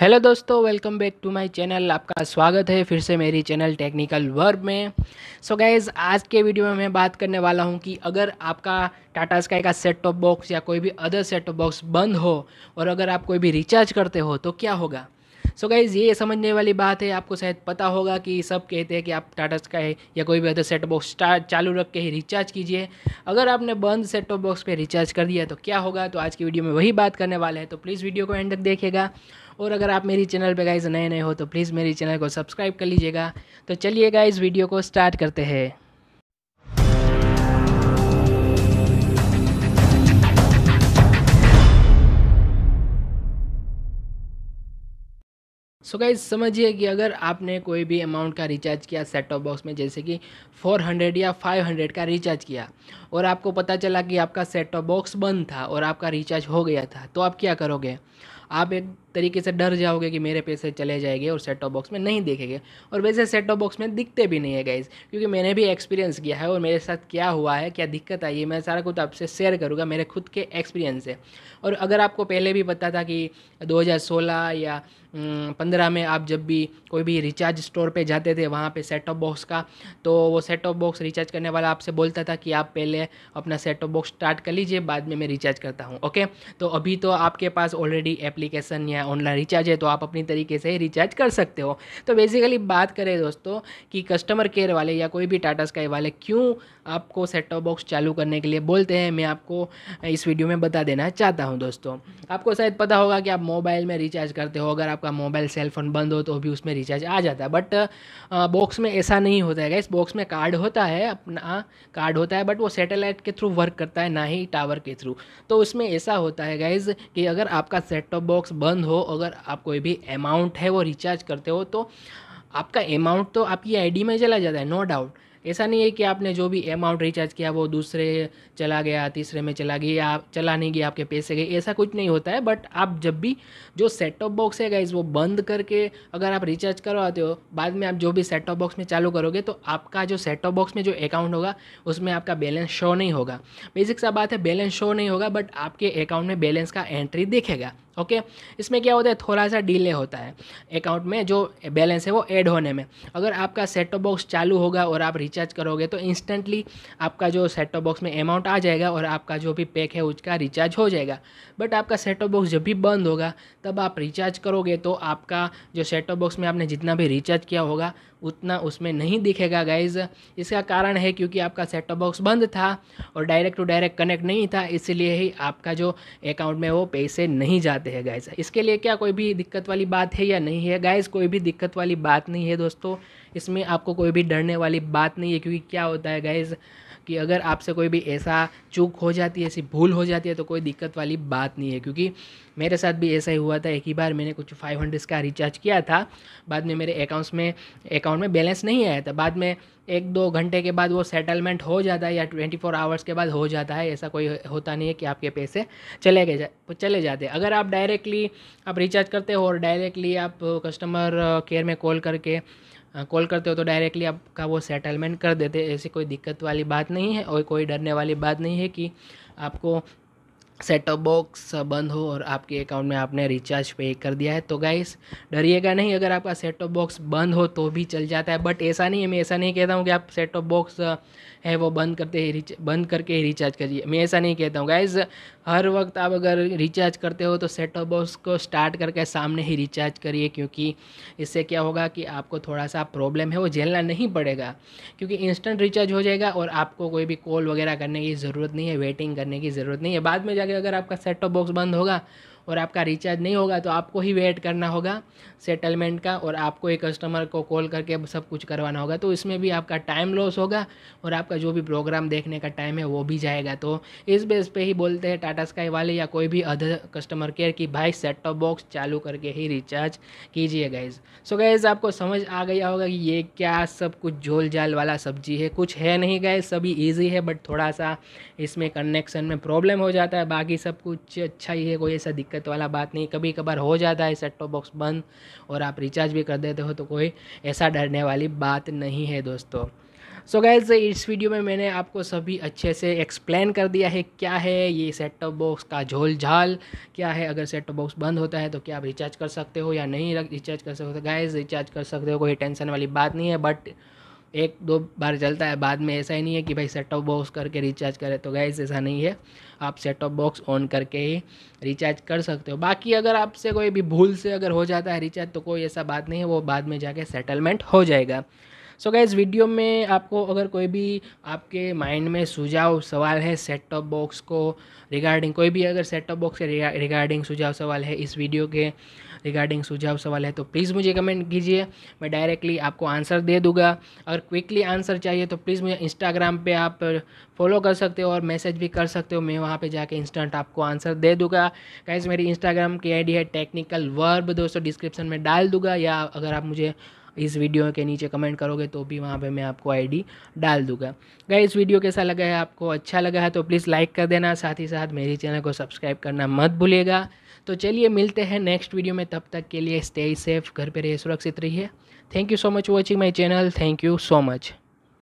hello दोस्तों welcome back to my channel आपका स्वागत है फिर से मेरी चैनल टेक्निकल वर्ब में सो so गैज़ आज के वीडियो में मैं बात करने वाला हूं कि अगर आपका टाटा स्काई का सेट टॉप बॉक्स या कोई भी अदर सेट टॉप बॉक्स बंद हो और अगर आप कोई भी रिचार्ज करते हो तो क्या होगा सो so गाइज़ ये समझने वाली बात है आपको शायद पता होगा कि सब कहते हैं कि आप टाटा स्काई या कोई भी अदर सेट बॉक्स चालू रख के ही रिचार्ज कीजिए अगर आपने बंद सेट टॉप बॉक्स पर रिचार्ज कर दिया तो क्या होगा तो आज की वीडियो में वही बात करने वाले हैं तो प्लीज़ वीडियो को एंड तक देखेगा और अगर आप मेरी चैनल पर गाइज़ नए नए हो तो प्लीज़ मेरी चैनल को सब्सक्राइब कर लीजिएगा तो चलिए गाइज़ वीडियो को स्टार्ट करते हैं सो so गाइज समझिए कि अगर आपने कोई भी अमाउंट का रिचार्ज किया सेट टॉप बॉक्स में जैसे कि 400 या 500 का रिचार्ज किया और आपको पता चला कि आपका सेट टॉप बॉक्स बंद था और आपका रिचार्ज हो गया था तो आप क्या करोगे आप एक तरीके से डर जाओगे कि मेरे पैसे चले जाएंगे और सेट टॉप बॉक्स में नहीं देखेंगे और वैसे सेट टॉप बॉक्स में दिखते भी नहीं है गाइज क्योंकि मैंने भी एक्सपीरियंस किया है और मेरे साथ क्या हुआ है क्या दिक्कत आई है मैं सारा कुछ आपसे शेयर करूँगा मेरे खुद के एक्सपीरियंस से और अगर आपको पहले भी पता था कि दो या हम्म, पंद्रह में आप जब भी कोई भी रिचार्ज स्टोर पर जाते थे वहाँ पर सेट टॉप बॉक्स का तो वो सेट टॉप बॉक्स रिचार्ज करने वाला आपसे बोलता था कि आप पहले अपना सेट टॉप बॉक्स स्टार्ट कर लीजिए बाद में मैं रिचार्ज करता हूँ ओके तो अभी तो आपके पास ऑलरेडी एप एप्लीकेशन या ऑनलाइन रिचार्ज है तो आप अपनी तरीके से रिचार्ज कर सकते हो तो बेसिकली बात करें दोस्तों कि कस्टमर केयर वाले या कोई भी टाटा स्काई वाले क्यों आपको सेट टॉप बॉक्स चालू करने के लिए बोलते हैं मैं आपको इस वीडियो में बता देना चाहता हूँ दोस्तों आपको शायद पता होगा कि आप मोबाइल में रिचार्ज करते हो अगर आपका मोबाइल सेल फोन बंद हो तो भी उसमें रिचार्ज आ जाता है बट बॉक्स में ऐसा नहीं होता है इस बॉक्स में कार्ड होता है अपना कार्ड होता है बट वो सैटेलाइट के थ्रू वर्क करता है ना ही टावर के थ्रू तो उसमें ऐसा होता है गाइज कि अगर आपका सेट टॉप बॉक्स बंद हो अगर आप कोई भी अमाउंट है वो रिचार्ज करते हो तो आपका अमाउंट तो आपकी आईडी में चला जाता है नो डाउट ऐसा नहीं है कि आपने जो भी अमाउंट रिचार्ज किया वो दूसरे चला गया तीसरे में चला गया आप चला नहीं गया आपके पैसे गए ऐसा कुछ नहीं होता है बट आप जब भी जो सेट टॉप बॉक्स है गाइज वो बंद करके अगर आप रिचार्ज करवाते हो बाद में आप जो भी सेट टॉप बॉक्स में चालू करोगे तो आपका जो सेट टॉप बॉक्स में जो अकाउंट होगा उसमें आपका बैलेंस शो नहीं होगा बेसिक सा बात है बैलेंस शो नहीं होगा बट आपके अकाउंट में बैलेंस का एंट्री देखेगा ओके इसमें क्या होता है थोड़ा सा डिले होता है अकाउंट में जो बैलेंस है वो ऐड होने में अगर आपका सेट टॉप बॉक्स चालू होगा और आप रिचार्ज करोगे तो इंस्टेंटली आपका जो सेट टॉप बॉक्स में अमाउंट आ जाएगा और आपका जो भी पैक है उसका रिचार्ज हो जाएगा बट आपका सेट टॉप बॉक्स जब भी बंद होगा तब आप रिचार्ज करोगे तो आपका जो सेट टॉप बॉक्स में आपने जितना भी रिचार्ज किया होगा उतना उसमें नहीं दिखेगा गाइज इसका कारण है क्योंकि आपका सेटअप बॉक्स बंद था और डायरेक्ट टू डायरेक्ट कनेक्ट नहीं था इसलिए ही आपका जो अकाउंट में वो पैसे नहीं जाते हैं गाइज इसके लिए क्या कोई भी दिक्कत वाली बात है या नहीं है गाइज कोई भी दिक्कत वाली बात नहीं है दोस्तों इसमें आपको कोई भी डरने वाली बात नहीं है क्योंकि क्या होता है गाइज कि अगर आपसे कोई भी ऐसा चूक हो जाती है ऐसी भूल हो जाती है तो कोई दिक्कत वाली बात नहीं है क्योंकि मेरे साथ भी ऐसा ही हुआ था एक ही बार मैंने कुछ फाइव हंड्रेड का रिचार्ज किया था बाद में मेरे अकाउंट्स में अकाउंट अकाउंट में बैलेंस नहीं आया था बाद में एक दो घंटे के बाद वो सेटलमेंट हो जाता है या ट्वेंटी फोर आवर्स के बाद हो जाता है ऐसा कोई होता नहीं है कि आपके पैसे चले गए जा, चले जाते अगर आप डायरेक्टली आप रिचार्ज करते हो और डायरेक्टली आप कस्टमर केयर uh, में कॉल करके कॉल uh, करते हो तो डायरेक्टली आपका वो सेटलमेंट कर देते ऐसी कोई दिक्कत वाली बात नहीं है और कोई डरने वाली बात नहीं है कि आपको सेट टॉप बॉक्स बंद हो और आपके अकाउंट में आपने रिचार्ज पे कर दिया है तो गाइस डरिएगा नहीं अगर आपका सेट टॉप बॉक्स बंद हो तो भी चल जाता है बट ऐसा नहीं है मैं ऐसा नहीं कहता हूँ कि आप सेट टॉप बॉक्स है वो बंद करते ही बंद करके ही रिचार्ज करिए मैं ऐसा नहीं कहता हूँ गाइज हर वक्त आप अगर रिचार्ज करते हो तो सेट टॉप बॉक्स को स्टार्ट करके सामने ही रिचार्ज करिए क्योंकि इससे क्या होगा कि आपको थोड़ा सा प्रॉब्लम है वो झेलना नहीं पड़ेगा क्योंकि इंस्टेंट रिचार्ज हो जाएगा और आपको कोई भी कॉल वगैरह करने की ज़रूरत नहीं है वेटिंग करने की ज़रूरत नहीं है बाद में जाकर अगर आपका सेट टॉप बॉक्स बंद होगा और आपका रिचार्ज नहीं होगा तो आपको ही वेट करना होगा सेटलमेंट का और आपको एक कस्टमर को कॉल करके सब कुछ करवाना होगा तो इसमें भी आपका टाइम लॉस होगा और आपका जो भी प्रोग्राम देखने का टाइम है वो भी जाएगा तो इस बेस पे ही बोलते हैं टाटा स्काई वाले या कोई भी अदर कस्टमर केयर की भाई सेट टॉप बॉक्स चालू करके ही रिचार्ज कीजिए गाइज सो गाइज आपको समझ आ गया होगा कि ये क्या सब कुछ झोल झाल वाला सब्जी है कुछ है नहीं गाइज सभी ईजी है बट थोड़ा सा इसमें कनेक्शन में प्रॉब्लम हो जाता है बाकी सब कुछ अच्छा ही है कोई ऐसा दिक्कत दिक्कत तो वाला बात नहीं कभी कभार हो जाता है सेट टॉप बॉक्स बंद और आप रिचार्ज भी कर देते हो तो कोई ऐसा डरने वाली बात नहीं है दोस्तों सो गैज इस वीडियो में मैंने आपको सभी अच्छे से एक्सप्लेन कर दिया है क्या है ये सेट टॉप बॉक्स का झोल झाल क्या है अगर सेट टॉप बॉक्स बंद होता है तो क्या आप रिचार्ज कर सकते हो या नहीं रिचार्ज कर सकते हो गैस रिचार्ज कर सकते हो कोई टेंशन वाली बात नहीं है बट एक दो बार चलता है बाद में ऐसा ही नहीं है कि भाई सेट टॉप बॉक्स करके रिचार्ज करें तो गैस ऐसा नहीं है आप सेट टॉप बॉक्स ऑन करके ही रिचार्ज कर सकते हो बाकी अगर आपसे कोई भी भूल से अगर हो जाता है रिचार्ज तो कोई ऐसा बात नहीं है वो बाद में जाके सेटलमेंट हो जाएगा सो so गैस वीडियो में आपको अगर कोई भी आपके माइंड में सुझाव सवाल है सेट टॉप बॉक्स को रिगार्डिंग कोई भी अगर सेट टॉप बॉक्स के रिगार्डिंग सुझाव सवाल है इस वीडियो के रिगार्डिंग सुझाव सवाल है तो प्लीज़ मुझे कमेंट कीजिए मैं डायरेक्टली आपको आंसर दे दूंगा अगर क्विकली आंसर चाहिए तो प्लीज़ मुझे इंस्टाग्राम पे आप फॉलो कर सकते हो और मैसेज भी कर सकते हो मैं वहाँ पे जाके इंस्टेंट आपको आंसर दे दूंगा कैसे मेरी इंस्टाग्राम की आई है टेक्निकल वर्ब दोस्तों डिस्क्रिप्शन में डाल दूंगा या अगर आप मुझे इस वीडियो के नीचे कमेंट करोगे तो भी वहाँ पर मैं आपको आईडी डाल दूंगा गाइस इस वीडियो कैसा लगा है आपको अच्छा लगा है तो प्लीज़ लाइक कर देना साथ ही साथ मेरे चैनल को सब्सक्राइब करना मत भूलिएगा तो चलिए मिलते हैं नेक्स्ट वीडियो में तब तक के लिए स्टे सेफ घर पर रहिए सुरक्षित रहिए thank you so much watching my channel thank you so much